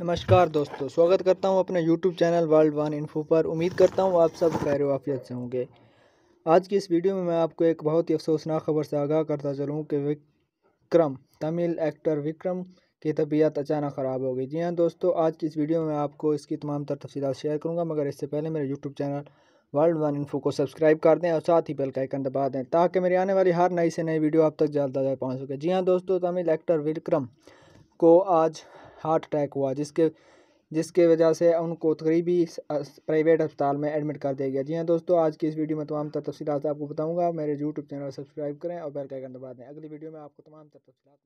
नमस्कार दोस्तों स्वागत करता हूं अपने YouTube channel world one info पर उम्मीद करता हूं आप सब खैर वाफियत से होंगे आज की इस वीडियो में मैं आपको एक बहुत ही अफसोसनाक खबर से आगाह करता चलूं कि विक्रम तमिल एक्टर विक्रम की तबीयत अचानक ख़राब हो गई जी हाँ दोस्तों आज की इस वीडियो में आपको इसकी तमाम तर तफसीत शेयर करूँगा मगर इससे पहले मेरे YouTube channel world one info को सब्सक्राइब कर दें और साथ ही बेल का आइकन दबा दें ताकि मेरी आने वाली हर नई से नई वीडियो आप तक जल्द अजा पहुँच सके जी हाँ दोस्तों तमिल एक्टर विक्रम को आज हार्ट अटैक हुआ जिसके जिसके वजह से उनको करीबी प्राइवेट अस्पताल में एडमिट कर दिया गया जी हाँ दोस्तों आज की इस वीडियो में तमाम तफसीत आपको बताऊँगा मेरे यूट्यूब चैनल सब्सक्राइब करें और बेल का दबा दें अगली वीडियो में आपको तमाम तफसीत